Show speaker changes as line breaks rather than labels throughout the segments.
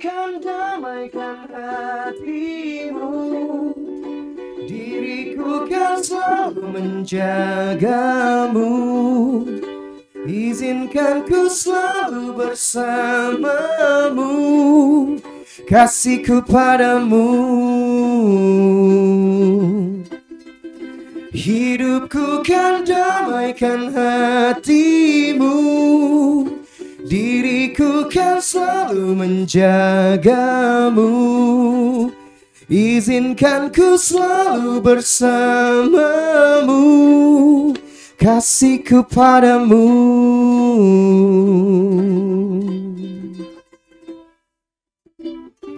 kan damaikan hatimu Diriku kan selalu menjagamu Izinkan ku selalu bersamamu Kasihku padamu Hidupku kan damaikan hatimu Diriku kan selalu menjagamu Izinkan ku selalu bersamamu Kasihku padamu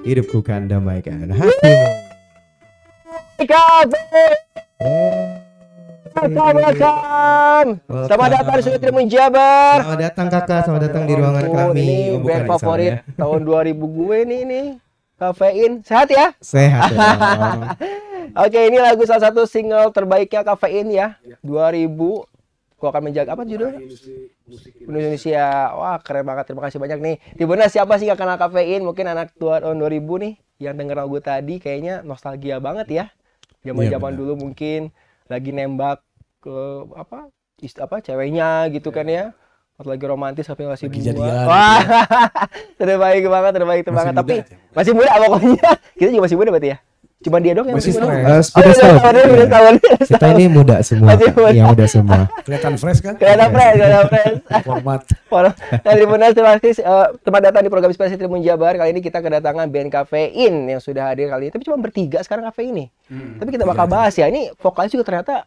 Hidupku kan damaikan hatimu
Hey, Assalamualaikum. Selamat datang di Sutri
Menjabar. Selamat datang kakak, selamat datang di ruangan oh, kami. Ini oh, band favorit ya.
tahun 2000 gue nih ini. Kafein, sehat ya?
Sehat. Ya.
Oke, ini lagu salah satu single terbaiknya Kafein ya. 2000 iya. gue akan menjaga apa Penuh Indonesia. Wah, keren banget. Terima kasih banyak nih. Tiba-tiba siapa sih gak kenal kafein? Mungkin anak tua tahun 2000 nih yang denger lagu tadi kayaknya nostalgia banget ya. Zaman-zaman ya, dulu mungkin lagi nembak ke apa ist apa ceweknya gitu yeah. kan ya waktu lagi romantis tapi masih lagi bunga. Wah, gitu ya. terbaik banget, terbaik banget. Tapi muda, masih muda pokoknya. Kita juga masih muda berarti ya. Cuma dia masih yang masih muda. Uh, sepuluh tahun.
Oh, tahun. Kita ini muda semua. Masih muda. Yang muda semua.
Kelihatan fresh kan? Kelihatan fresh, kelihatan fresh. Format. Nah, eh, Tribuners terima kasih uh, tempat datang di program spesial Tribun Jabar. Kali ini kita kedatangan band Kafein yang sudah hadir kali ini. Tapi cuma bertiga sekarang Kafein ini.
Hmm, Tapi kita bakal
bahas ya. Ini vokalis juga ternyata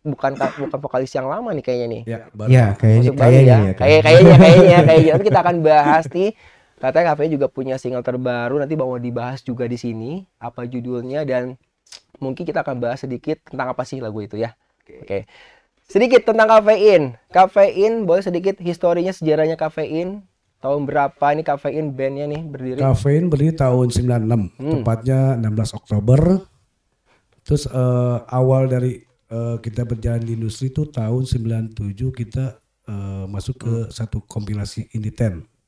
bukan bukan vokalis yang lama nih kayaknya nih. Ya,
ya. baru. ya kayaknya kayaknya, ya. ya. kayaknya kayaknya kayaknya nanti kita akan
bahas nih katanya kafe juga punya single terbaru nanti bawa dibahas juga di sini apa judulnya dan mungkin kita akan bahas sedikit tentang apa sih lagu itu ya. Oke. Okay. Sedikit tentang kafein. Kafein boleh sedikit historinya sejarahnya kafein. Tahun berapa ini kafein bandnya nih berdiri?
Kafein berdiri tahun 96, hmm. tepatnya 16 Oktober. Terus uh, awal dari Eh, kita berjalan di industri itu tahun 97 kita uh, masuk ke hmm. satu kompilasi indie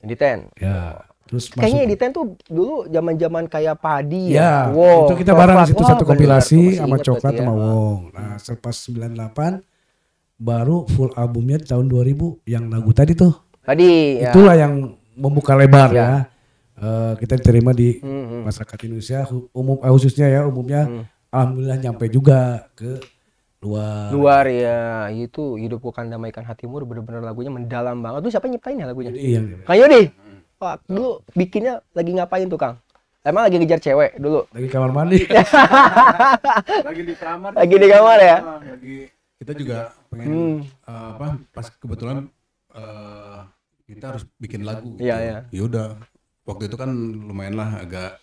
Indie Ten. Ya. Oh. Terus masuk. Kayaknya
ten tuh dulu zaman-zaman kayak padi ya. ya. Wow. Itu kita bareng di situ satu kompilasi sama coklat sama ya.
Wong. Nah, hmm. selepas 98 baru full albumnya di tahun 2000 yang lagu tadi tuh. Tadi. Ya. Itulah ya. yang membuka lebar ya. ya. Uh, kita diterima di mm -hmm. masyarakat Indonesia umum khususnya ya umumnya mm. alhamdulillah nyampe juga ke luar luar
ya itu hidupku kan damaikan hatimu bener-bener lagunya mendalam banget tuh siapa nyiptain ya lagunya iya kang Yudi pak dulu bikinnya lagi ngapain tuh kang emang lagi ngejar cewek dulu lagi kamar mandi
lagi di kamar lagi di kamar ya ah, lagi kita juga pengen hmm. uh, apa pas kebetulan uh, kita harus bikin lagu Iya, gitu. iya. ya, ya. waktu itu kan lumayan lah agak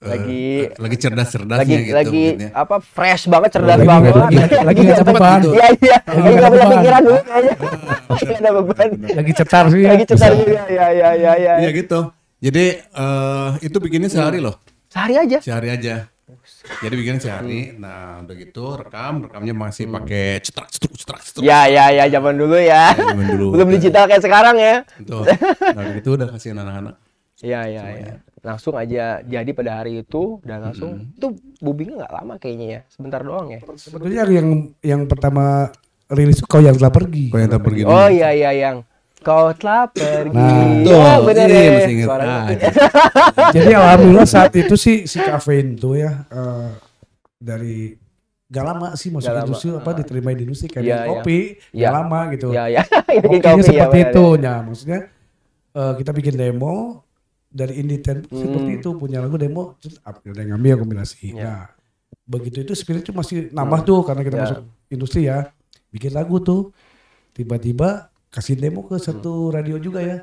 lagi uh, lagi cerdas cerdasnya lagi, gitu lagi mungkinnya. apa fresh banget cerdas lagi, banget lagi, lagi nggak cepat gitu. Gitu. iya iya lagi nggak punya pikiran dulu
kayaknya
lagi cepat sih lagi cepat juga
ya ya ya ya iya
gitu jadi uh, itu bikinnya iya. sehari loh sehari aja sehari aja jadi bikin sehari, nah udah gitu rekam, rekamnya masih hmm. pakai cetak cetuk cetak cetuk. Ya ya ya zaman dulu
ya. zaman dulu. Belum digital kayak sekarang ya.
itu Nah gitu udah kasih anak-anak.
Iya iya iya langsung aja jadi pada hari itu dan langsung mm -hmm. itu Bubingnya nggak lama kayaknya ya sebentar doang ya sebetulnya
yang yang pertama rilis kau yang telah pergi kau yang telah pergi oh
iya iya yang kau telah pergi nah, iya, tuh, oh, bener iya, ya masih ingat. Nah, jadi alhamdulillah saat itu
sih si kafe tuh ya uh, dari gak lama sih masuk gak industri apa diterima di industri kayak ya, kopi ya. gak lama gitu ya, ya. kopinya kopi, seperti ya, itu ya maksudnya uh, kita bikin demo dari indie hmm. seperti itu punya lagu demo ada yang ngambil kombinasi. Yeah. Nah, begitu itu spirit itu masih nambah hmm. tuh karena kita yeah. masuk industri ya. Bikin lagu tuh tiba-tiba kasih demo ke satu hmm. radio juga ya.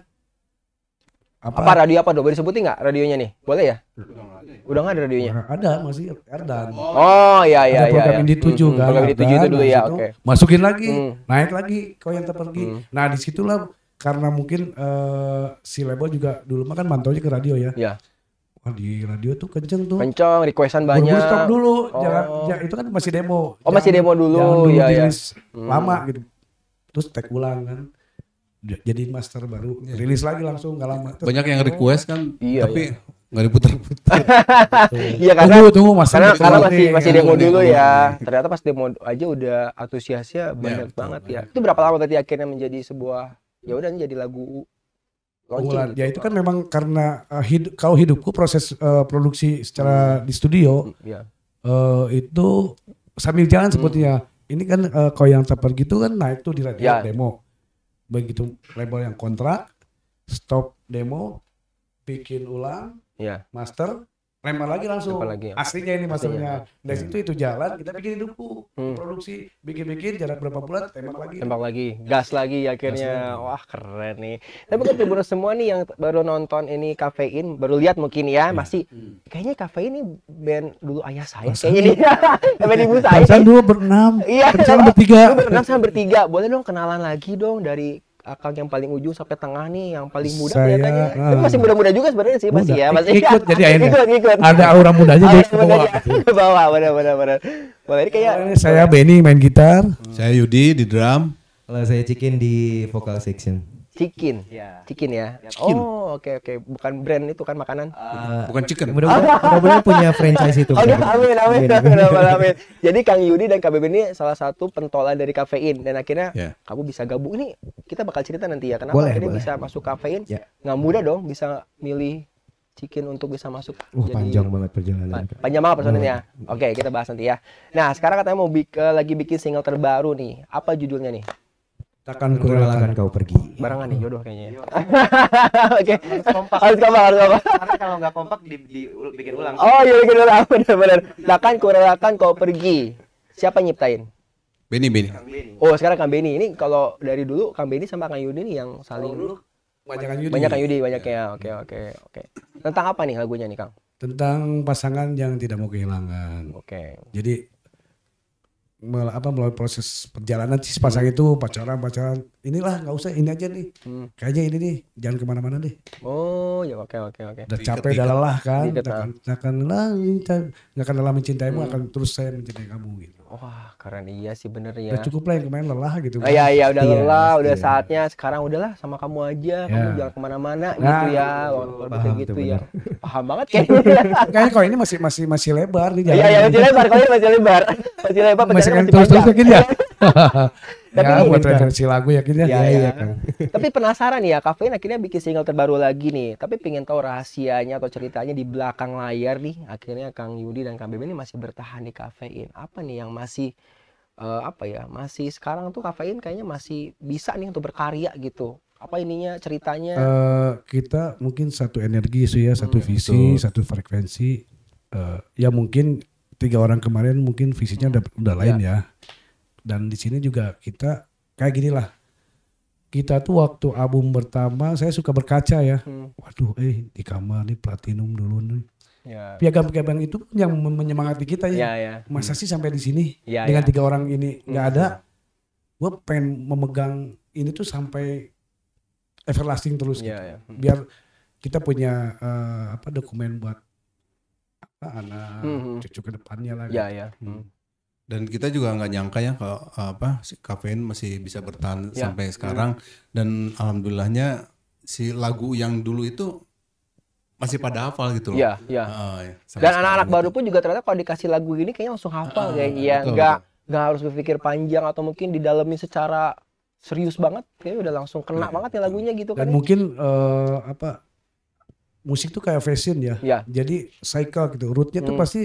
Apa, apa
radio apa dong? Boleh sebutin nggak radionya nih? Boleh ya? Udah nggak ada radionya? ada masih Erdan. Oh iya iya ada iya, program iya. Indie tujuh hmm, hmm, kan. Program Indie tujuh itu dulu ya. Oke. Okay. Masukin lagi, hmm.
naik lagi kau yang terpergi. Hmm. Nah disitulah karena mungkin uh, si label juga dulu mah kan mantau ke radio ya. Iya. Wah di radio tuh kenceng tuh. Kenceng, requestan banyak. Buru-buru stop dulu, oh. jangan, jangan, ya, itu kan masih demo. Oh jangan, masih demo dulu, dulu ya, ya. Hmm. lama gitu. Terus tag ulang kan jadi master baru iya. rilis lagi langsung nggak lama Terus banyak yang request kan iya, tapi iya.
nggak iya. diputar-putar
iya karena tunggu, tunggu mas karena, karena masih masih
demo dulu ya iya.
ternyata pas demo aja udah antusiasnya banyak ya, banget ya. ya itu berapa lama tadi akhirnya menjadi sebuah ya udah jadi lagu launching. Gitu. Ya itu
kan memang karena uh, hid kau hidupku proses uh, produksi secara hmm. di studio mm, yeah. Iya. uh, itu sambil jalan mm. sepertinya. Hmm. Ini kan uh, kau yang tepat gitu kan naik tuh di radio yeah. demo. Begitu label yang kontrak, stop demo, bikin ulang, yeah. master, Rempel lagi langsung. lagi, ya. Aslinya ini maksudnya. Iya. Dari situ itu jalan, kita bikin duku. Hmm. Produksi, bikin-bikin, jalan berapa bulan, tembak lagi. Tembak lagi, gas
lagi akhirnya. Gas Wah keren nih. Tapi kan tribuners semua nih yang baru nonton ini kafein, baru lihat mungkin ya, iya. masih hmm. kayaknya kafein ini band dulu ayah saya. Masa kayaknya nih. band ibu saya. dulu berenam. Iya. Sekarang bertiga. Berenam sama bertiga. Boleh dong kenalan lagi dong dari akang yang paling ujung sampai tengah nih yang paling muda saya, kelihatannya uh, ah. tapi masih muda-muda juga sebenarnya sih masih ya masih ikut jadi akhirnya ikut, ikut. ada aura mudanya aura jadi bawah ke bawah benar-benar benar ini kayak saya Benny
main gitar saya Yudi di drum kalau saya Cikin
di vokal section
Chicken. Ya. Cikin ya. Iya. Chicken. Oh, oke okay, oke. Okay. Bukan brand itu kan makanan. Uh, bukan chicken. Mudah-mudahan punya franchise
itu. Oh, amin amin iya, amin, amin iya. amin
amin. Jadi Kang Yudi dan KBB ini salah satu pentolan dari kafein dan akhirnya yeah. kamu bisa gabung ini kita bakal cerita nanti ya kenapa boleh, akhirnya boleh. bisa masuk kafein. Yeah. Nggak mudah dong bisa milih chicken untuk bisa masuk. Uh, Jadi, panjang
banget perjalanan.
Panjang banget perjalanannya. Oh. Oke, okay, kita bahas nanti ya. Nah, sekarang katanya mau bik lagi bikin single terbaru nih. Apa judulnya nih? takkan kurelakan kau pergi. Barangan nih jodoh kayaknya. Ya. Oke. Okay. Harus kompak. Harus kompak, harus kompak. Karena kalau
nggak kompak di, di, bikin ulang. Oh iya bikin ulang benar benar. Takkan
kurelakan kau pergi. Siapa nyiptain? Beni Beni. Oh sekarang Kang Beni ini kalau dari dulu Kang Beni sama Kang Yudi nih yang saling. banyak Kang Yudi. Banyak Kang Yudi banyak iya. ya. Oke oke oke. Tentang apa nih lagunya nih Kang?
Tentang pasangan yang tidak mau kehilangan. Oke. Okay. Jadi mel, apa melalui proses perjalanan si pasang hmm. itu pacaran pacaran inilah nggak usah ini aja nih hmm. kayaknya ini nih jangan kemana-mana deh
oh ya oke oke oke udah capek udah lelah kan nggak
akan lah nggak akan lelah mencintaimu hmm. akan terus saya mencintai kamu gitu
Wah, keren iya sih bener ya. Udah cukup lah yang
kemarin lelah gitu. Oh, iya kan. iya udah iya, lelah, iya. udah saatnya
sekarang udahlah sama kamu aja, yeah. kamu jangan kemana-mana gitu nah, gitu ya, paham gitu
ya. Paham banget
iya. kayaknya.
kayaknya kalau ini masih masih masih lebar nih. Iya iya masih lebar, kalau ini masih lebar, masih lebar. Masih, masih terus terus gitu ya. Tapi ya, buat kan? referensi lagu ya kita. Ya, ya, iya, iya, ya. Kan.
Tapi penasaran ya, Kafein akhirnya bikin single terbaru lagi nih. Tapi pengen tahu rahasianya atau ceritanya di belakang layar nih. Akhirnya Kang Yudi dan Kang Bebe ini masih bertahan di Kafein. Apa nih yang masih uh, apa ya? Masih sekarang tuh Kafein kayaknya masih bisa nih untuk berkarya gitu. Apa ininya ceritanya? Uh,
kita mungkin satu energi sih ya, satu hmm, visi, betul. satu frekuensi. Uh, ya mungkin tiga orang kemarin mungkin visinya hmm. udah, udah ya. lain ya. ya dan di sini juga kita kayak gini lah kita tuh waktu album pertama saya suka berkaca ya hmm. waduh eh di kamar nih platinum dulu nih ya. piagam-piagam itu yang menyemangati kita ya, ya, ya. masa hmm. sih sampai di sini ya, dengan ya. tiga orang ini nggak hmm. ada gue pengen memegang ini tuh sampai everlasting terus ya, gitu. ya. Hmm. biar kita punya uh, apa dokumen buat apa anak hmm. hmm. cucu kedepannya lah ya, gitu. ya.
Hmm. hmm dan kita juga nggak nyangka ya kalau apa si kafein masih bisa bertahan ya. sampai iya. sekarang hmm. dan alhamdulillahnya si lagu yang dulu itu masih pada hafal gitu loh. Iya, iya. Uh, ya, dan anak-anak baru
pun juga ternyata kalau dikasih lagu gini kayaknya langsung hafal uh, kayak iya, nggak nggak harus berpikir panjang atau mungkin didalami secara serius banget kayaknya udah langsung kena ya. banget ya lagunya gitu dan kan. Dan ya. mungkin
uh, apa musik tuh kayak fashion ya. ya. Jadi cycle gitu. Rootnya tuh hmm. pasti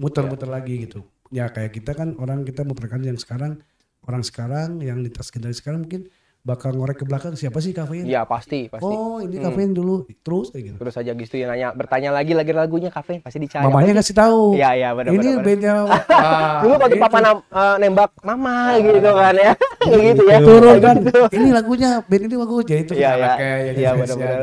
muter-muter ya. lagi gitu ya kayak kita kan orang kita memperkenalkan yang sekarang orang sekarang yang lintas generasi sekarang mungkin bakal ngorek ke belakang siapa sih kafein? Iya pasti, pasti. Oh ini hmm. kafein dulu terus kayak
gitu. Terus aja gitu ya nanya bertanya lagi lagi lagunya kafein pasti dicari. Mamanya ngasih tahu. Iya iya benar Ini beda. ah, dulu waktu papa nam, uh, nembak mama gitu kan ya. Iya, gitu ya. Turun kan. Gitu. ini lagunya band ini bagus jadi ya, itu ya iya. Iya, iya benar benar. Gitu kan.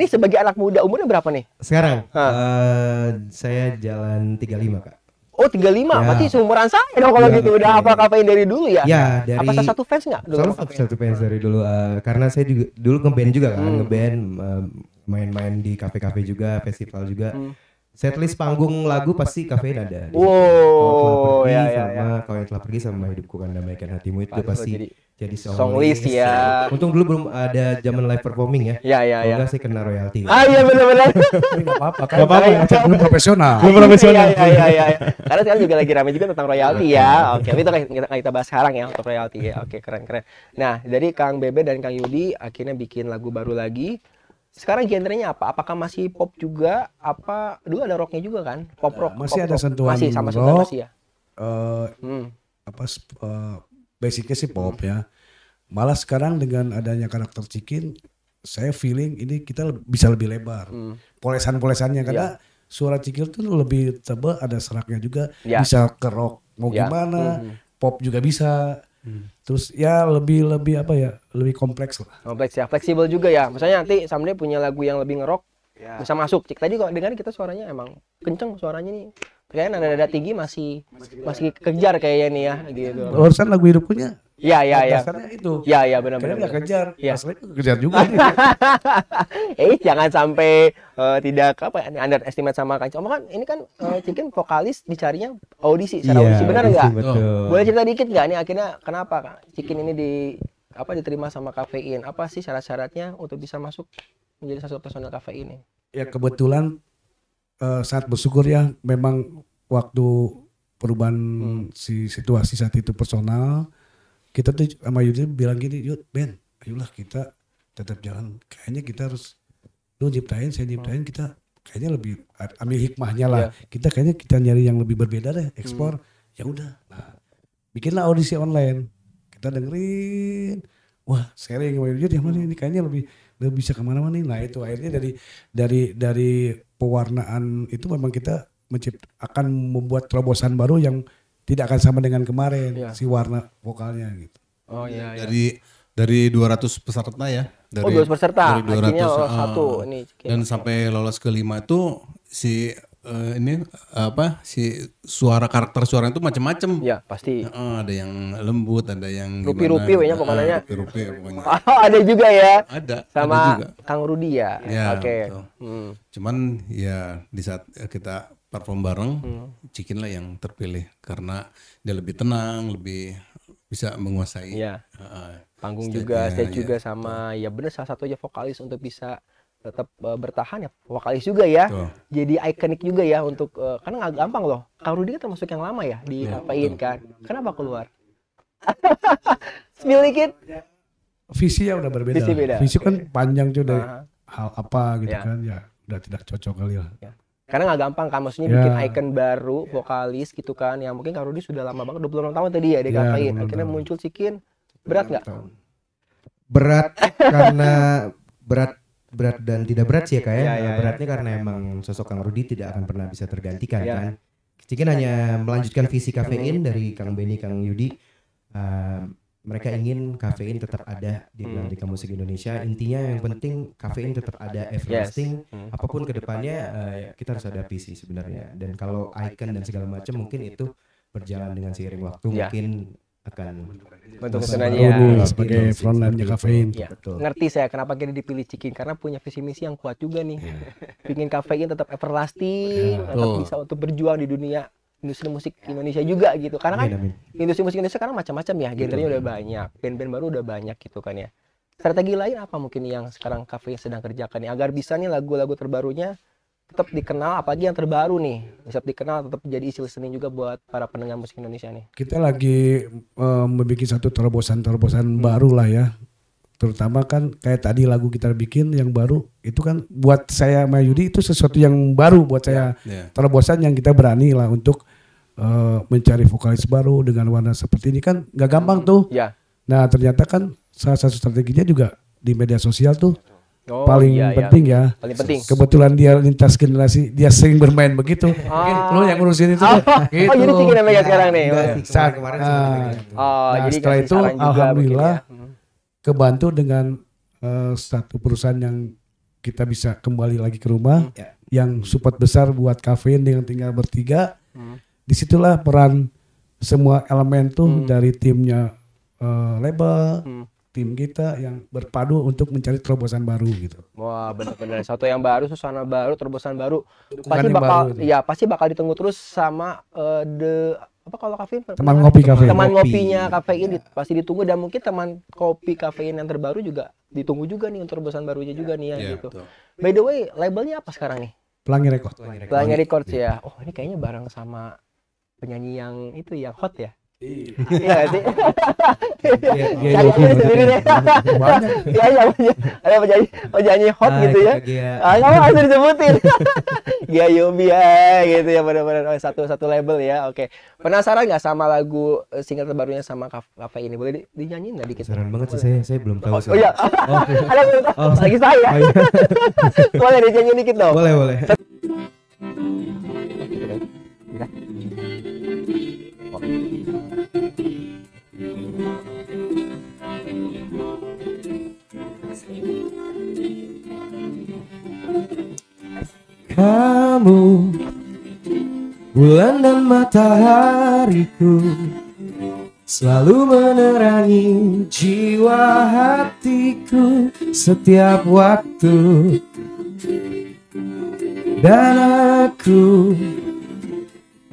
Ini sebagai anak muda umurnya berapa nih?
Sekarang uh, saya jalan 35 Kak.
Oh 35, ya. berarti seumuran saya dong kalau ya, gitu. Udah apa kafein dari dulu ya? Ya, dari Apa satu fans nggak? Salah
satu, satu fans dari dulu uh, karena saya juga dulu ngeband juga kan, hmm. ngeband eh, main-main di kafe-kafe juga, festival juga. Hmm. Setlist panggung lagu pasti kafe ada. Wow, ya, ya, sama ya. kau yang telah pergi sama hidupku kan damaikan hatimu itu Pantes pasti jadi, jadi song, song list ya. Untung dulu belum ada zaman live performing ya. Iya iya iya. Enggak sih kena royalti. Ah
iya benar-benar. Enggak
apa-apa. Enggak kan. apa-apa. Iya, iya. Belum profesional. Iya, belum profesional. Iya iya iya.
Karena sekarang juga lagi rame juga tentang royalti ya. Oke, itu kita kita bahas sekarang ya untuk royalti ya. Oke, keren-keren. Nah, jadi Kang Bebe dan Kang Yudi akhirnya bikin lagu baru lagi sekarang genrenya apa? Apakah masih pop juga? Apa dulu ada rocknya juga kan? Pop rock. Eh, masih pop ada rock. sentuhan masih sama rock. Masih ya.
Uh, hmm. Apa uh, basicnya sih pop hmm. ya. Malah sekarang dengan adanya karakter Cikin, saya feeling ini kita bisa lebih lebar. Hmm. Polesan-polesannya karena yeah. suara Cikin tuh lebih tebal, ada seraknya juga, Yeah. bisa ke rock mau yeah. gimana, hmm. pop juga bisa. Hmm. Terus ya lebih lebih apa ya lebih kompleks lah.
Kompleks ya, fleksibel juga ya. Misalnya nanti someday punya lagu yang lebih ngerok ya. bisa masuk. Cik tadi kok dengar kita suaranya emang kenceng suaranya nih. Kayaknya nada-nada tinggi masih masih kejar kayaknya nih ya gitu. Barusan
lagu hidupnya
Iya iya iya. itu. Iya iya benar benar. Kalian kejar. Iya. Asli kejar juga. eh jangan sampai uh, tidak apa ya underestimate sama Kang Coma kan ini kan uh, Cikin vokalis dicarinya audisi, secara yeah, audisi benar nggak? Boleh cerita dikit nggak nih akhirnya kenapa Kang Cikin ini di apa diterima sama kafein? Apa sih syarat-syaratnya untuk bisa masuk menjadi satu personel kafein ini?
Ya kebetulan uh, saat bersyukur ya memang waktu perubahan hmm. si situasi saat itu personal kita tuh sama Yudi bilang gini, Yud, Ben, ayolah kita tetap jalan. Kayaknya kita harus, lu nyiptain, saya nyiptain, kita kayaknya lebih ambil hikmahnya lah. Yeah. Kita kayaknya kita nyari yang lebih berbeda deh, ekspor. Hmm. Ya udah, nah, bikinlah audisi online. Kita dengerin, wah sharing sama Yudi, yang mana ini kayaknya lebih lebih bisa kemana-mana nih. Nah itu akhirnya dari dari dari pewarnaan itu memang kita mencipt akan membuat terobosan baru yang tidak akan sama dengan kemarin ya. si warna vokalnya gitu.
Oh iya. Ya. Dari dari 200 peserta ya. Oh, dari, oh 200 peserta. Dari 200 uh, ah, satu ini. Dan sampai lolos ke lima itu si uh, ini apa si suara karakter suara itu macam-macam. Ya pasti. Uh, ada yang lembut, ada yang rupi-rupi kayaknya ah, pemananya. Uh, rupi-rupi pokoknya.
Oh, ada juga ya. Ada. Sama ada juga. Kang Rudi ya. ya Oke.
Okay. Hmm. Cuman ya di saat kita perform bareng hmm. Cikin lah yang terpilih karena dia lebih tenang lebih bisa menguasai ya. uh, panggung juga stage ya. juga
sama ya benar, salah satu aja vokalis untuk bisa tetap uh, e, bertahan ya vokalis juga ya Tuh. jadi ikonik juga ya untuk uh, karena nggak gampang loh kalau dia termasuk yang lama ya di ya, kan kenapa keluar
Sedikit
visi ya udah berbeda visi, beda. visi kan panjang tuh dari uh -huh. hal apa gitu ya. kan ya udah tidak cocok kali lah ya
karena nggak gampang kan maksudnya yeah. bikin ya. icon baru vokalis gitu kan yang mungkin Karudi Rudy sudah lama banget 26 tahun tadi ya dia yeah, katain akhirnya muncul cikin, berat nggak
berat karena berat berat dan tidak berat sih ya kayak ya. Ya, ya, ya, beratnya ya. karena emang sosok Kang Rudi tidak akan pernah bisa tergantikan ya. kan Sikin hanya melanjutkan visi kafein dari Kang Beni Kang Yudi uh, mereka ingin kafein tetap ada di dinamika hmm. musik Indonesia. Intinya yang penting kafein tetap ada everlasting. Yes. Hmm. Apapun kedepannya uh, eh, ya, kita harus hadapi sih sebenarnya. Iya. Dan kalau icon dan segala macam mungkin itu berjalan dengan seiring waktu yeah. mungkin akan untuk sebenarnya ya. sebagai frontline kafein. Ya. Betul.
Ngerti saya kenapa kita dipilih cikin karena punya visi misi yang kuat juga nih. Yeah. Pingin kafein tetap everlasting, yeah. tetap oh. bisa untuk berjuang di dunia industri musik ya. Indonesia juga gitu karena kan amin, industri musik Indonesia sekarang macam-macam ya genre udah banyak band-band baru udah banyak gitu kan ya strategi lain apa mungkin yang sekarang kafe sedang kerjakan nih agar bisa nih lagu-lagu terbarunya tetap dikenal apalagi yang terbaru nih tetap dikenal tetap jadi isi listening juga buat para pendengar musik Indonesia nih
kita lagi um, membuat satu terobosan-terobosan hmm. baru lah ya terutama kan kayak tadi lagu kita bikin yang baru itu kan buat saya sama Yudi itu sesuatu yang baru buat saya yeah. Ya. terobosan yang kita berani lah untuk uh, mencari vokalis baru dengan warna seperti ini kan nggak gampang tuh yeah. nah ternyata kan salah satu strateginya juga di media sosial tuh Oh, paling iya, iya. penting iya. ya. Paling penting. Kebetulan dia lintas generasi, dia sering bermain begitu. Ah. Lo yang ngurusin itu. Oh, gitu. oh jadi sih namanya sekarang nih. Nah, iya, saat, kemarin, ah. kemarin, gitu. Oh, nah, jadi setelah itu ya. alhamdulillah. Ya kebantu dengan uh, eh, satu perusahaan yang kita bisa kembali lagi ke rumah hmm. Ya. yang support besar buat kafein dengan tinggal bertiga hmm. disitulah peran semua elemen tuh hmm. dari timnya uh, label hmm tim kita yang berpadu untuk mencari terobosan baru gitu.
Wah benar-benar satu yang baru, suasana baru, terobosan baru. Bukan pasti bakal, baru, ya pasti bakal ditunggu terus sama uh, the apa kalau kafein teman ngopi kafein teman kopi. kopinya kafein ya. pasti ditunggu dan mungkin teman kopi kafein yang terbaru juga ditunggu juga nih untuk terobosan barunya juga nih ya, ya gitu. Betul. By the way labelnya apa sekarang nih?
Pelangi Record. Pelangi Record, Pelangi
iya. ya. Oh ini kayaknya barang sama penyanyi yang itu yang hot ya. Iya, iya sih. Iya, iya. Cari iya, sendiri deh. Iya iya ada penyanyi penyanyi hot gitu ya. Ah nggak harus
disebutin.
Iya, iya, ya, gitu ya benar-benar iya, oh, satu satu label ya. Oke. Penasaran nggak sama lagu eh, single terbarunya sama kafe ini? Boleh di, dinyanyiin nggak dikit? Penasaran
banget sih saya saya belum tahu. Oh, oh iya. Oh,
ada iya, iya, Lagi saya. Boleh dinyanyiin dikit dong. Boleh boleh kamu
bulan dan matahariku selalu menerangi jiwa hatiku setiap waktu dan aku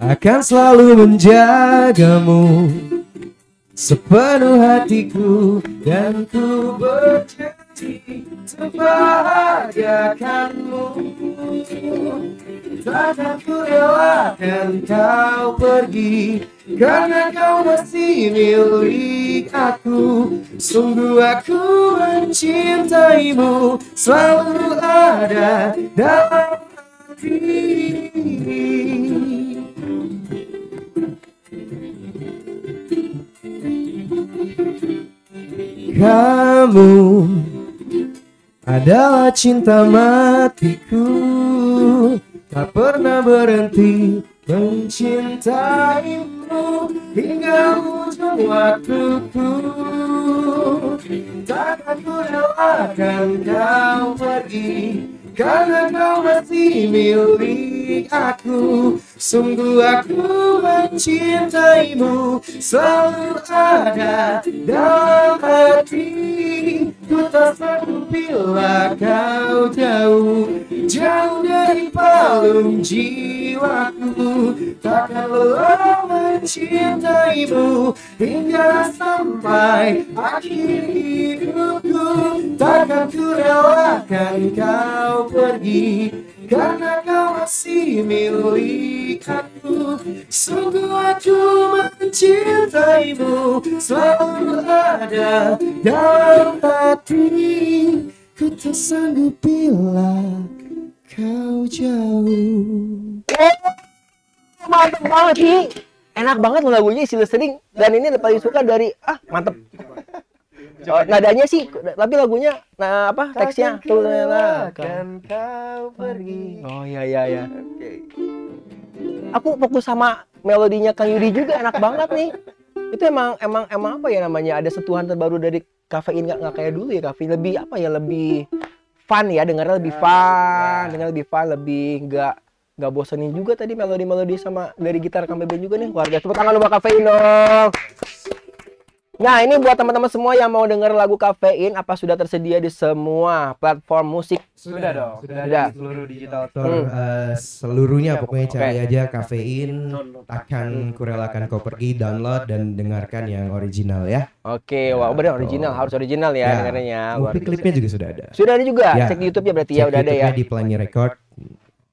akan selalu menjagamu sepenuh hatiku dan ku berjanji membahagiakanmu takkan ku relakan kau pergi karena kau masih milik aku Sungguh aku mencintaimu Selalu ada dalam hati Kamu adalah cinta matiku Tak pernah berhenti mencintaimu Hingga ujung waktuku Takkan ku relakan kau pergi karena kau masih milik aku Sungguh aku mencintaimu Selalu ada dalam hati Ku tak sanggup bila kau jauh Jauh dari palung jiwaku Takkan lelah mencintaimu Hingga sampai akhir hidupku Takkan ku relakan kau pergi Karena kau masih milik aku Sungguh aku mencintaimu Selalu ada dalam hati Ku tersanggup bila kau jauh Mantap banget sih
Enak banget lagunya si sering Dan ini paling suka dari Ah mantep Oh, nadanya sih, tapi lagunya nah apa teksnya kan
kau pergi.
Oh iya iya iya. Aku fokus sama melodinya Kang Yudi juga enak banget nih. Itu emang emang emang apa ya namanya? Ada setuhan terbaru dari kafein nggak nggak kayak dulu ya kafein lebih apa ya lebih fun ya dengarnya lebih fun, dengar lebih fun lebih nggak nggak bosenin juga tadi melodi-melodi sama dari gitar Kang Beben juga nih warga. Tepuk tangan lu buat kafein dong. Nah, ini buat teman-teman semua yang mau dengar lagu kafein, apa sudah tersedia di semua platform musik? Sudah dong, sudah, sudah. di
seluruh digital store. Hmm.
Uh, seluruhnya iya, pokoknya cari aja kafein, akan kurelakan kau pergi, download dan dengarkan yang original ya.
Oke, okay, wah wow, ya, benar original, harus original ya, ya. dengarnya. Oh,
klipnya juga sudah ada. Sudah ada juga, ya. cek di YouTube ya berarti ya, cek ya udah ada ya. di Pelangi Record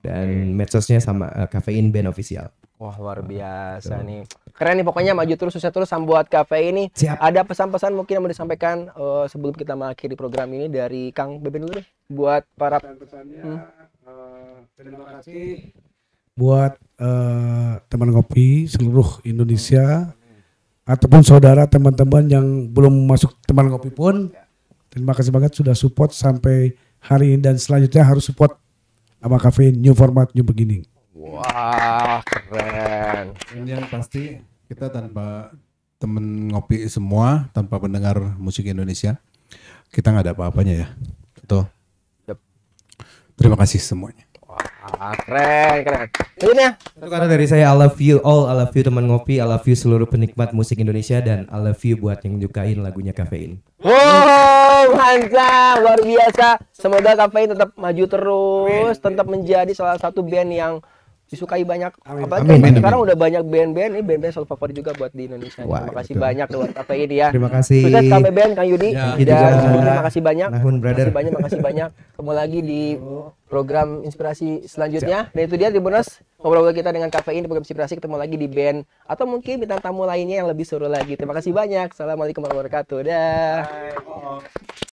dan medsosnya sama uh, band official.
Wah luar biasa nih. Keren nih pokoknya maju terus susah terus buat kafe ini. Siap. Ada pesan-pesan mungkin yang mau disampaikan uh, sebelum kita mengakhiri program ini dari Kang Beben dulu deh buat para pesan-pesannya. Hmm. Uh, terima
kasih buat uh, teman kopi seluruh Indonesia ataupun saudara teman-teman yang belum masuk teman kopi pun terima kasih banget sudah support sampai hari ini dan selanjutnya harus support sama kafe new format new beginning.
Wah, keren. Ini yang pasti kita tanpa temen ngopi semua, tanpa pendengar musik Indonesia, kita nggak ada apa-apanya ya. Tuh. Gitu. Yep. Terima kasih semuanya. Wah, keren, keren. Ini ya. Itu
karena dari saya I love you all, I love you teman ngopi, I love you seluruh penikmat musik Indonesia dan I love you buat yang nyukain lagunya kafein.
Wow, mantap, luar biasa. Semoga kafein tetap maju terus, tetap menjadi salah satu band yang disukai banyak amin. apa amin, amin, sekarang amin. udah banyak band-band ini band-band soal favorit juga buat di Indonesia Wah, terima kasih itu. banyak buat apa ini ya terima kasih sudah sampai band Kang Yudi ya. dan juga. terima kasih banyak Nahun, brother. terima kasih banyak terima kasih banyak ketemu lagi di program inspirasi selanjutnya dan itu dia di bonus ngobrol-ngobrol kita dengan kafe ini program inspirasi ketemu lagi di band atau mungkin bintang tamu lainnya yang lebih seru lagi terima kasih banyak assalamualaikum warahmatullahi wabarakatuh
dah